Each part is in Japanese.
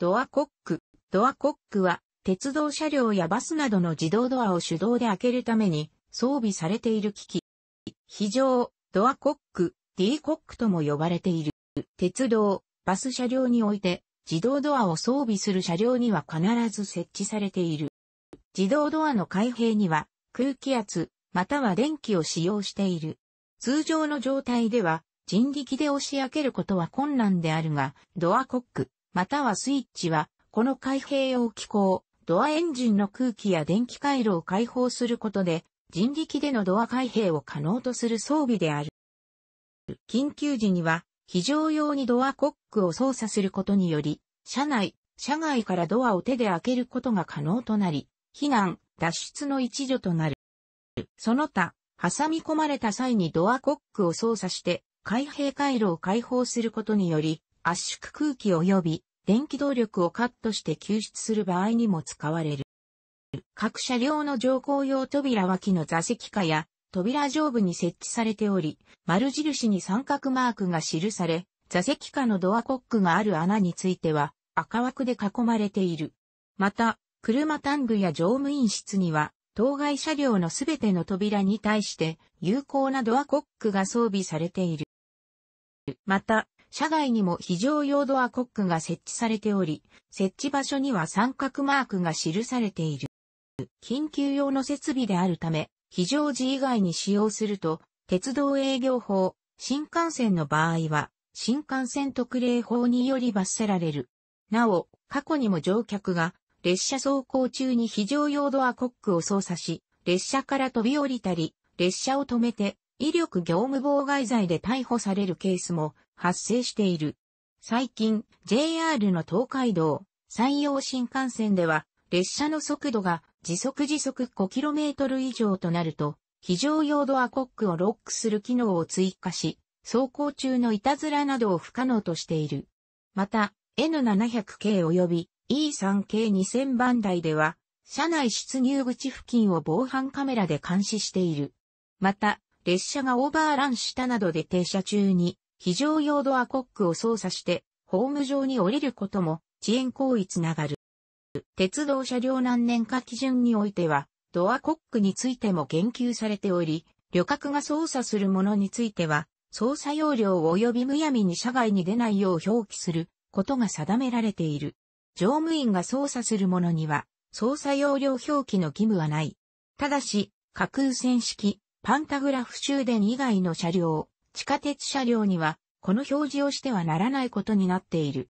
ドアコック。ドアコックは、鉄道車両やバスなどの自動ドアを手動で開けるために装備されている機器。非常、ドアコック、D コックとも呼ばれている。鉄道、バス車両において、自動ドアを装備する車両には必ず設置されている。自動ドアの開閉には、空気圧、または電気を使用している。通常の状態では、人力で押し開けることは困難であるが、ドアコック、またはスイッチは、この開閉用機構、ドアエンジンの空気や電気回路を開放することで、人力でのドア開閉を可能とする装備である。緊急時には、非常用にドアコックを操作することにより、車内、車外からドアを手で開けることが可能となり、避難、脱出の一助となる。その他、挟み込まれた際にドアコックを操作して、開閉回路を開放することにより、圧縮空気及び電気動力をカットして救出する場合にも使われる。各車両の乗降用扉脇の座席下や扉上部に設置されており、丸印に三角マークが記され、座席下のドアコックがある穴については赤枠で囲まれている。また、車端部や乗務員室には、当該車両のすべての扉に対して有効なドアコックが装備されている。また、車外にも非常用ドアコックが設置されており、設置場所には三角マークが記されている。緊急用の設備であるため、非常時以外に使用すると、鉄道営業法、新幹線の場合は、新幹線特例法により罰せられる。なお、過去にも乗客が、列車走行中に非常用ドアコックを操作し、列車から飛び降りたり、列車を止めて、威力業務妨害罪で逮捕されるケースも発生している。最近、JR の東海道、山陽新幹線では、列車の速度が時速時速 5km 以上となると、非常用ドアコックをロックする機能を追加し、走行中のいたずらなどを不可能としている。また、N700 系及び E3 系2000番台では、車内出入口付近を防犯カメラで監視している。また、列車がオーバーランしたなどで停車中に、非常用ドアコックを操作して、ホーム上に降りることも遅延行為つながる。鉄道車両難年化基準においては、ドアコックについても言及されており、旅客が操作するものについては、操作要領及びむやみに車外に出ないよう表記することが定められている。乗務員が操作するものには、操作要領表記の義務はない。ただし、架空線式、パンタグラフ終電以外の車両、地下鉄車両には、この表示をしてはならないことになっている。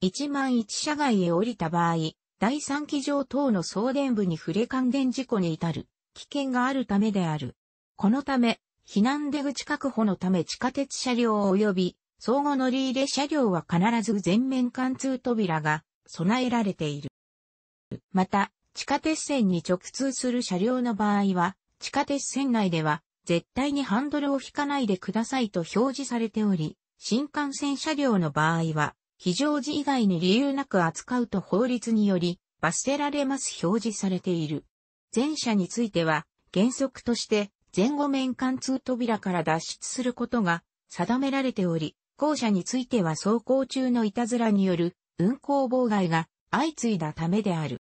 一万一車外へ降りた場合、第三機場等の送電部に触れ感電事故に至る危険があるためである。このため、避難出口確保のため地下鉄車両及び相互乗り入れ車両は必ず全面貫通扉が備えられている。また、地下鉄線に直通する車両の場合は、地下鉄線内では絶対にハンドルを引かないでくださいと表示されており、新幹線車両の場合は、非常時以外に理由なく扱うと法律により、罰せられます表示されている。前者については、原則として、前後面貫通扉から脱出することが定められており、後舎については走行中のいたずらによる運行妨害が相次いだためである。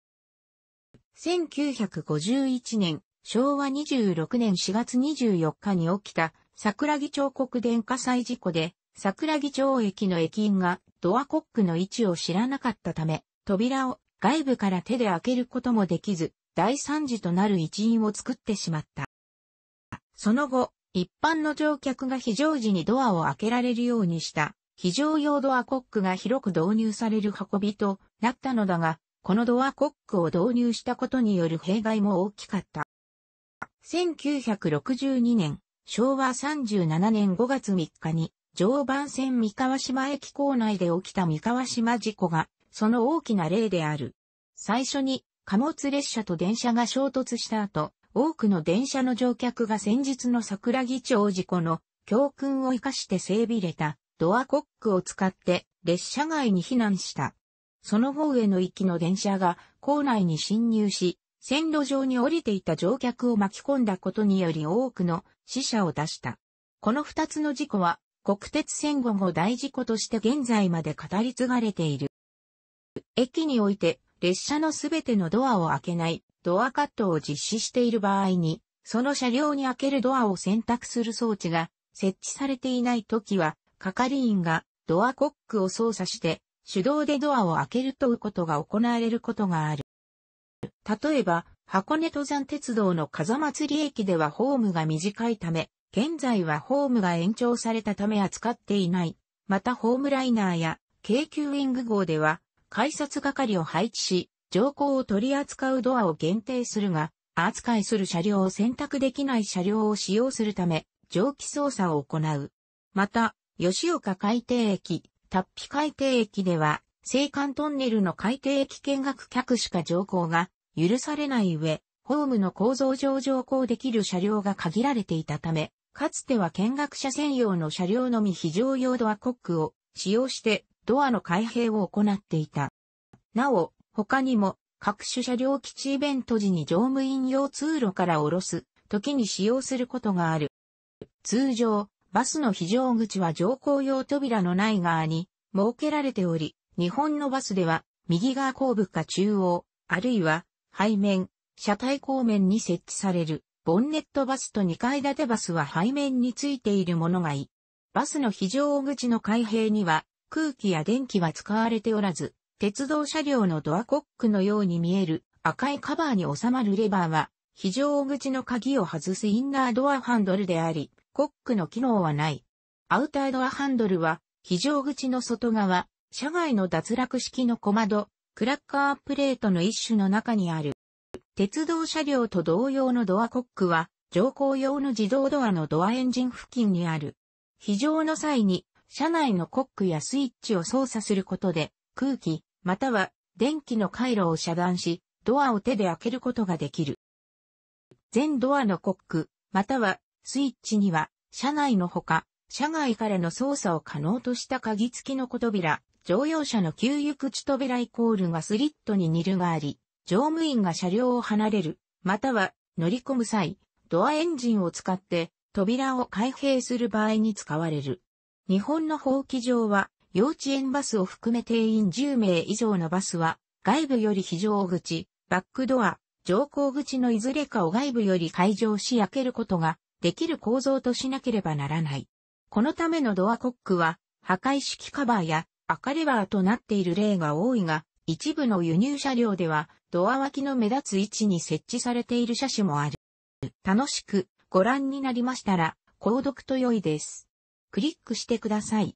1951年、昭和26年4月24日に起きた桜木町国電火災事故で、桜木町駅の駅員がドアコックの位置を知らなかったため、扉を外部から手で開けることもできず、大惨事となる一因を作ってしまった。その後、一般の乗客が非常時にドアを開けられるようにした、非常用ドアコックが広く導入される運びとなったのだが、このドアコックを導入したことによる弊害も大きかった。1962年、昭和37年5月3日に、常磐線三河島駅構内で起きた三河島事故が、その大きな例である。最初に、貨物列車と電車が衝突した後、多くの電車の乗客が先日の桜木町事故の教訓を生かして整備れたドアコックを使って列車外に避難した。その方への行きの電車が構内に侵入し、線路上に降りていた乗客を巻き込んだことにより多くの死者を出した。この二つの事故は、国鉄線後後大事故として現在まで語り継がれている。駅において、列車のすべてのドアを開けない、ドアカットを実施している場合に、その車両に開けるドアを選択する装置が設置されていない時は、係員がドアコックを操作して、手動でドアを開けるということが行われることがある。例えば、箱根登山鉄道の風祭り駅ではホームが短いため、現在はホームが延長されたため扱っていない。またホームライナーや京急ウィング号では、改札係を配置し、乗降を取り扱うドアを限定するが、扱いする車両を選択できない車両を使用するため、蒸気操作を行う。また、吉岡海底駅、達比海底駅では、青函トンネルの海底駅見学客しか乗降が許されない上、ホームの構造上乗降できる車両が限られていたため、かつては見学者専用の車両のみ非常用ドアコックを使用してドアの開閉を行っていた。なお、他にも各種車両基地イベント時に乗務員用通路から降ろす時に使用することがある。通常、バスの非常口は乗降用扉のない側に設けられており、日本のバスでは右側後部か中央、あるいは背面、車体後面に設置される、ボンネットバスと2階建てバスは背面についているものがい。い。バスの非常口の開閉には、空気や電気は使われておらず、鉄道車両のドアコックのように見える赤いカバーに収まるレバーは、非常口の鍵を外すインナードアハンドルであり、コックの機能はない。アウタードアハンドルは、非常口の外側、車外の脱落式の小窓、クラッカープレートの一種の中にある。鉄道車両と同様のドアコックは、乗降用の自動ドアのドアエンジン付近にある。非常の際に、車内のコックやスイッチを操作することで、空気、または電気の回路を遮断し、ドアを手で開けることができる。全ドアのコック、またはスイッチには、車内のほか、車外からの操作を可能とした鍵付きの小扉、乗用車の給油口扉イコールがスリットにニルがあり、乗務員が車両を離れる、または乗り込む際、ドアエンジンを使って扉を開閉する場合に使われる。日本の放棄場は、幼稚園バスを含め定員10名以上のバスは、外部より非常口、バックドア、乗降口のいずれかを外部より開場し開けることができる構造としなければならない。このためのドアコックは、破壊式カバーや赤レバーとなっている例が多いが、一部の輸入車両では、ドア脇の目立つ位置に設置されている車種もある。楽しくご覧になりましたら、購読と良いです。クリックしてください。